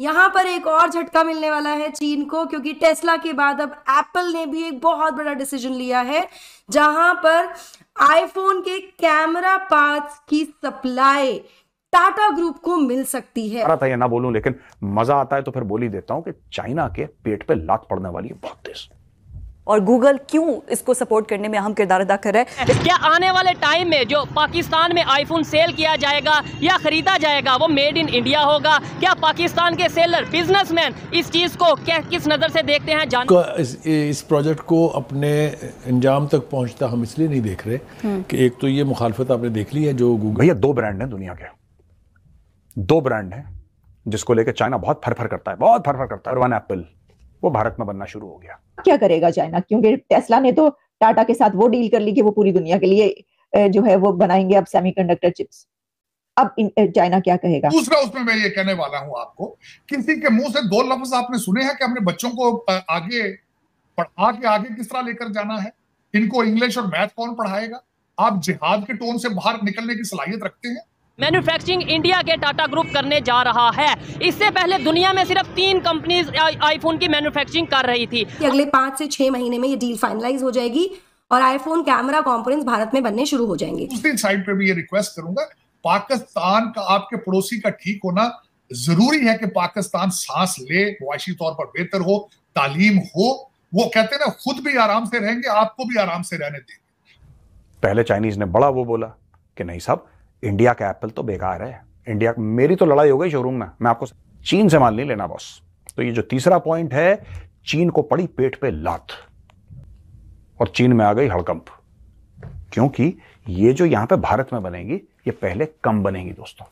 यहाँ पर एक और झटका मिलने वाला है चीन को क्योंकि टेस्ला के बाद अब एप्पल ने भी एक बहुत बड़ा डिसीजन लिया है जहां पर आईफोन के कैमरा पार्ट्स की सप्लाई टाटा ग्रुप को मिल सकती है था ना बोलूं लेकिन मजा आता है तो फिर बोली देता हूं कि चाइना के पेट पे लात पड़ने वाली है बहुत तेज और गूगल क्यों इसको सपोर्ट करने में अहम किरदार अदा कर रहा है क्या आने वाले टाइम में जो पाकिस्तान में आईफोन सेल किया जाएगा या खरीदा जाएगा वो मेड इन इंडिया होगा क्या पाकिस्तान के सेलर बिजनेसमैन इस चीज़ को क्या किस नज़र से देखते हैं जान इस, इस प्रोजेक्ट को अपने अंजाम तक पहुंचता हम इसलिए नहीं देख रहे हम्म। कि एक तो ये मुखालफत आपने देख ली है जो गूगल भैया दो ब्रांड है दुनिया के दो ब्रांड है जिसको लेकर चाइना बहुत फरफर करता है बहुत फरफर करता है एप्पल वो भारत में बनना शुरू हो गया क्या करेगा चाइना क्योंकि टेस्ला ने तो टाटा के साथ वो डील कर ली कि वो पूरी दुनिया के लिए जो है वो बनाएंगे अब सेमीकंडक्टर चिप्स अब चाइना क्या कहेगा दूसरा उसमें मैं ये कहने वाला हूं आपको किसी के मुंह से दो लफ्ज आपने सुने हैं कि अपने बच्चों को आगे पढ़ा के आगे किस तरह लेकर जाना है इनको इंग्लिश और मैथ कौन पढ़ाएगा आप जिहाद के टोन से बाहर निकलने की सलाहियत रखते हैं मैन्युफैक्चरिंग इंडिया के टाटा ग्रुप करने जा रहा है इससे पहले दुनिया में सिर्फ तीन कंपनीज आईफोन की मैन्युफैक्चरिंग कर रही थी अगले पांच से छह महीने में ये डील फाइनलाइज हो जाएगी और आईफोन कैमरा कॉम्पोनेंट्स भारत में बनने शुरू हो जाएंगे साइड पर भी ये रिक्वेस्ट करूंगा पाकिस्तान का आपके पड़ोसी का ठीक होना जरूरी है कि पाकिस्तान सांस ले मुआशी तौर पर बेहतर हो तालीम हो वो कहते हैं ना खुद भी आराम से रहेंगे आपको भी आराम से रहने देंगे पहले चाइनीज ने बड़ा वो बोला कि नहीं साहब इंडिया का एप्पल तो बेकार है इंडिया मेरी तो लड़ाई हो गई शोरूम में मैं आपको चीन से माल नहीं लेना बॉस तो ये जो तीसरा पॉइंट है चीन को पड़ी पेट पे लात और चीन में आ गई हड़कंप क्योंकि ये जो यहां पे भारत में बनेगी ये पहले कम बनेगी दोस्तों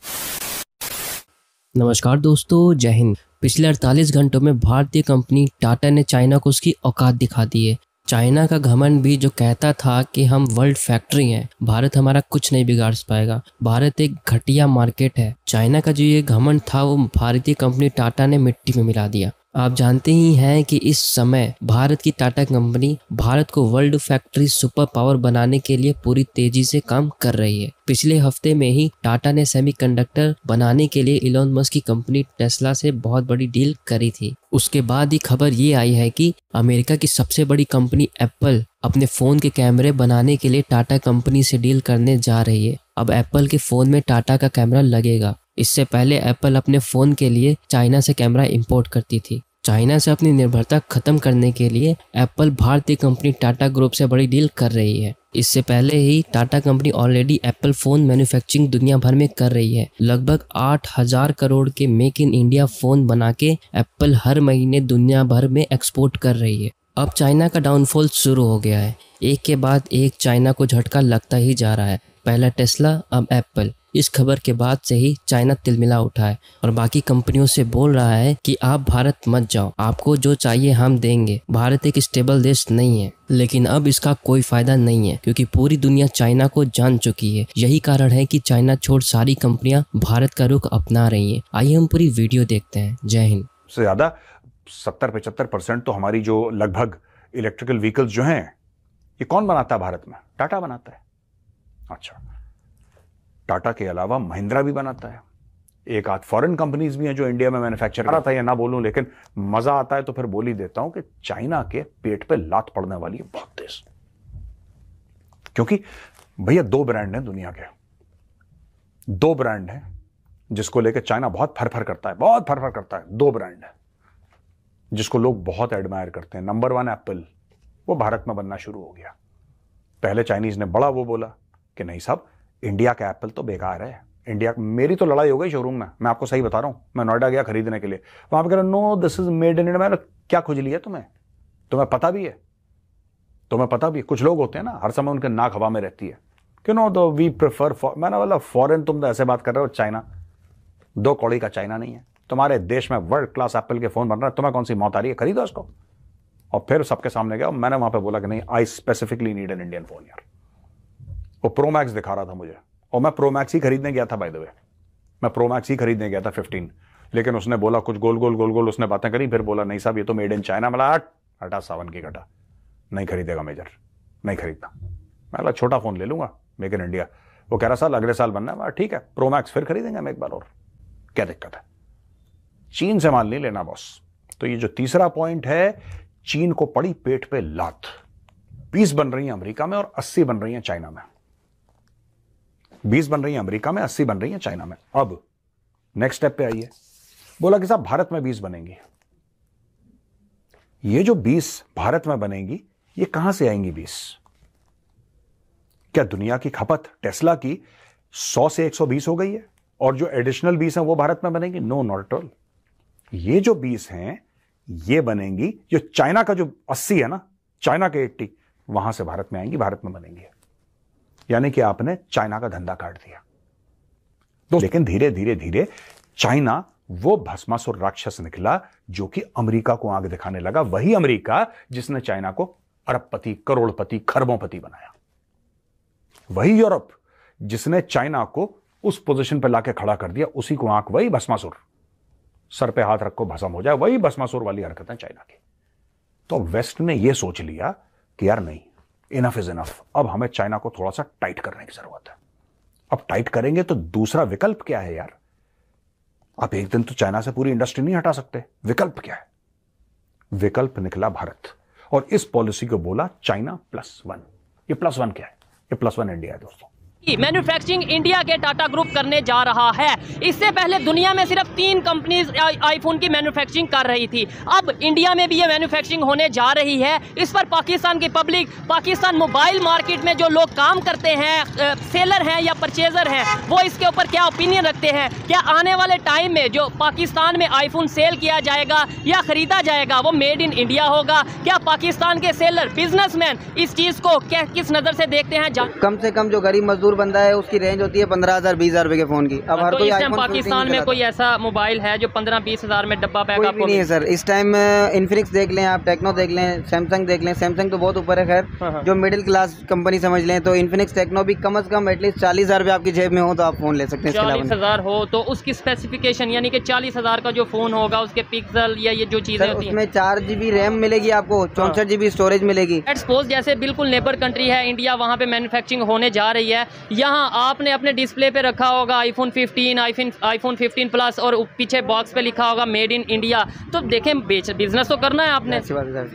नमस्कार दोस्तों जय हिंद पिछले 48 घंटों में भारतीय कंपनी टाटा ने चाइना को उसकी औकात दिखा दी है चाइना का घमंड भी जो कहता था कि हम वर्ल्ड फैक्ट्री हैं भारत हमारा कुछ नहीं बिगाड़ पाएगा भारत एक घटिया मार्केट है चाइना का जो ये घमंड था वो भारतीय कंपनी टाटा ने मिट्टी में मिला दिया आप जानते ही हैं कि इस समय भारत की टाटा कंपनी भारत को वर्ल्ड फैक्ट्री सुपर पावर बनाने के लिए पूरी तेजी से काम कर रही है पिछले हफ्ते में ही टाटा ने सेमीकंडक्टर बनाने के लिए इलोन मस्क की कंपनी टेस्ला से बहुत बड़ी डील करी थी उसके बाद ही खबर ये आई है कि अमेरिका की सबसे बड़ी कंपनी एप्पल अपने फ़ोन के कैमरे बनाने के लिए टाटा कंपनी से डील करने जा रही है अब एप्पल के फ़ोन में टाटा का कैमरा लगेगा इससे पहले एप्पल अपने फ़ोन के लिए चाइना से कैमरा इम्पोर्ट करती थी चाइना से अपनी निर्भरता खत्म करने के लिए एप्पल भारतीय कंपनी टाटा ग्रुप से बड़ी डील कर रही है इससे पहले ही Tata company already Apple phone manufacturing दुनिया भर में कर रही है लगभग आठ हजार करोड़ के मेक इन इंडिया फोन बना के एप्पल हर महीने दुनिया भर में एक्सपोर्ट कर रही है अब चाइना का डाउनफॉल शुरू हो गया है एक के बाद एक चाइना को झटका लगता ही जा रहा है पहला टेस्ला अब एप्पल इस खबर के बाद से ही चाइना तिलमिला उठा है और बाकी कंपनियों से बोल रहा है कि आप भारत मत जाओ आपको जो चाहिए हम देंगे भारत एक स्टेबल देश नहीं है लेकिन अब इसका कोई फायदा नहीं है क्योंकि पूरी दुनिया चाइना को जान चुकी है यही कारण है कि चाइना छोड़ सारी कंपनियां भारत का रुख अपना रही है आइए हम पूरी वीडियो देखते हैं जय हिंद से ज्यादा सत्तर पचहत्तर परसेंट तो हमारी जो लगभग इलेक्ट्रिकल व्हीकल्स जो हैं ये कौन बनाता है भारत में टाटा बनाता है अच्छा टाटा के अलावा महिंद्रा भी बनाता है एक आध फॉरेन कंपनीज भी हैं जो इंडिया में मैन्युफैक्चर कर है था या ना बोलूं लेकिन मजा आता है तो फिर बोली देता हूं कि चाइना के पेट पे लात पड़ने वाली है बहुत तेज क्योंकि भैया दो ब्रांड हैं दुनिया के दो ब्रांड हैं जिसको लेकर चाइना बहुत फरफर करता है बहुत फरफर करता है दो ब्रांड है जिसको लोग बहुत एडमायर करते हैं नंबर वन एप्पल वो भारत में बनना शुरू हो गया पहले चाइनीज ने बड़ा वो बोला कि नहीं साहब इंडिया का एप्पल तो बेकार है इंडिया मेरी तो लड़ाई हो गई शोरूम में मैं आपको सही बता रहा हूँ मैं नोएडा गया खरीदने के लिए वहाँ पर कह रहा no this is made in India मैंने क्या खुज है तुम्हें तुम्हें पता भी है तुम्हें पता भी है कुछ लोग होते हैं ना हर समय उनके नाक हवा में रहती है क्यों नो दो वी प्रेफर मैंने बोला फॉरन तुम तो ऐसे बात कर रहे हो चाइना दो कौड़ी का चाइना नहीं है तुम्हारे देश में वर्ल्ड क्लास एप्पल के फोन बन रहा है तुम्हें कौन सी मौत आ रही है खरीदो उसको और फिर सबके सामने गया मैंने वहां पे बोला कि नहीं I specifically need an Indian phone यार वो प्रोमैक्स दिखा रहा था मुझे और मैं प्रोमैक्स ही खरीदने गया था बाय द वे मैं प्रोमैक्स ही खरीदने गया था फिफ्टीन लेकिन उसने बोला कुछ गोल गोल गोल गोल उसने बातें करी फिर बोला नहीं साहब ये तो मेड इन चाइना मिला हट हटा सावन की घटा नहीं खरीदेगा मेजर नहीं खरीदना मैं छोटा फ़ोन ले लूंगा मेक इन इंडिया वो कह रहा साल अगले साल बनना है ठीक है प्रोमैक्स फिर खरीदेंगे हम एक बार और क्या दिक्कत है चीन से माल नहीं लेना बॉस तो ये जो तीसरा पॉइंट है चीन को पड़ी पेट पे लात बीस बन रही है अमेरिका में और अस्सी बन रही है चाइना में बीस बन रही है अमेरिका में अस्सी बन रही है चाइना में अब नेक्स्ट स्टेप पे आइए बोला कि साहब भारत में बीस बनेंगी ये जो बीस भारत में बनेगी ये कहां से आएंगी बीस क्या दुनिया की खपत टेस्ला की 100 से 120 हो गई है और जो एडिशनल 20 है वो भारत में बनेगी नो नॉट एट ऑल ये जो 20 हैं ये बनेंगी जो चाइना का जो 80 है ना चाइना के 80 वहां से भारत में आएंगी भारत में बनेंगी यानी कि आपने चाइना का धंधा काट दिया तो लेकिन धीरे धीरे धीरे चाइना वो भस्मासुर राक्षस निकला जो कि अमेरिका को आग दिखाने लगा वही अमेरिका जिसने चाइना को अरबपति करोड़पति खरबोंपति बनाया वही यूरोप जिसने चाइना को उस पोजीशन पर लाके खड़ा कर दिया उसी को आंख वही भस्मासुर सर पे हाथ रखो भस्म हो जाए वही भस्मासुर वाली हरकतें चाइना की तो वेस्ट ने यह सोच लिया कि यार नहीं इनफ इज इनफ अब हमें चाइना को थोड़ा सा टाइट करने की जरूरत है अब टाइट करेंगे तो दूसरा विकल्प क्या है यार आप एक दिन तो चाइना से पूरी इंडस्ट्री नहीं हटा सकते विकल्प क्या है विकल्प निकला भारत और इस पॉलिसी को बोला चाइना प्लस वन ये प्लस वन क्या है ये प्लस वन इंडिया है दोस्तों मैन्युफैक्चरिंग इंडिया के टाटा ग्रुप करने जा रहा है इससे पहले दुनिया में सिर्फ तीन कंपनीज आईफोन की मैन्युफैक्चरिंग कर रही थी अब इंडिया में भी ये मैन्युफैक्चरिंग होने जा रही है इस पर पाकिस्तान की पब्लिक पाकिस्तान मोबाइल मार्केट में जो लोग काम करते हैं सेलर हैं या परचेजर हैं वो इसके ऊपर क्या ओपिनियन रखते हैं क्या आने वाले टाइम में जो पाकिस्तान में आईफोन सेल किया जाएगा या ख़रीदा जाएगा वो मेड इन इंडिया होगा क्या पाकिस्तान के सेलर बिजनेसमैन इस चीज़ को क्या किस नज़र से देखते हैं कम से कम जो गरीब मजदूर मशहूर बंदा है उसकी रेंज होती है पंद्रह हज़ार बीस हज़ार के फ़ोन की अब हाँ, हर तो कोई पाकिस्तान में कोई ऐसा मोबाइल है जो पंद्रह बीस हज़ार में डब्बा पैक आपको नहीं है सर इस टाइम इन्फिनिक्स uh, देख लें आप टेक्नो देख लें सैमसंग देख लें सैमसंग तो बहुत ऊपर है खैर हाँ, हाँ। जो मिडिल क्लास कंपनी समझ लें तो इन्फिनिक्स टेक्नो भी कम अज़ कम एटलीस्ट चालीस हज़ार आपकी जेब में हो तो आप फ़ोन ले सकते हैं चालीस हज़ार हो तो उसकी स्पेसिफिकेशन यानी कि चालीस हज़ार का जो फ़ोन होगा उसके पिक्सल या ये जो चीज़ें उसमें चार जी बी रैम मिलेगी आपको चौंसठ जी बी स्टोरेज मिलेगी एट सपोज जैसे बिल्कुल नेबर कंट्री है इंडिया वहाँ पे मैन्युफैक्चरिंग होने जा रही है यहाँ आपने अपने डिस्प्ले पे रखा होगा आईफोन 15, आईफोन आईफोन 15 प्लस और पीछे बॉक्स पे लिखा होगा मेड इन इंडिया तो देखें बिजनेस तो करना है आपने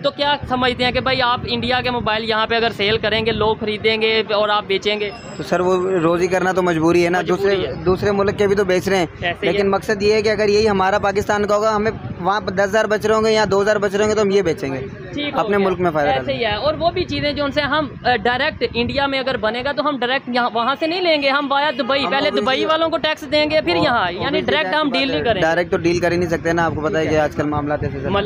तो क्या समझते हैं कि भाई आप इंडिया के मोबाइल यहाँ पे अगर सेल करेंगे लोग खरीदेंगे और आप बेचेंगे तो सर वो रोज़ी करना तो मजबूरी है ना दूसरे दूसरे मुल्क के भी तो बेच रहे हैं लेकिन मकसद ये है कि अगर यही हमारा पाकिस्तान का होगा हमें वहाँ पर दस हज़ार बच रहे होंगे या दो हज़ार बच रहे होंगे तो हम ये बेचेंगे अपने मुल्क में फ़ायदा ऐसे ही है और वो भी चीज़ें जो उनसे हम डायरेक्ट इंडिया में अगर बनेगा तो हम डायरेक्ट यहाँ वहाँ से नहीं लेंगे हम वाया दुबई पहले दुबई वालों को टैक्स देंगे फिर यहाँ यानी डायरेक्ट हम डील नहीं करें डायरेक्ट तो डील कर ही नहीं सकते ना आपको पता है कि आजकल मामला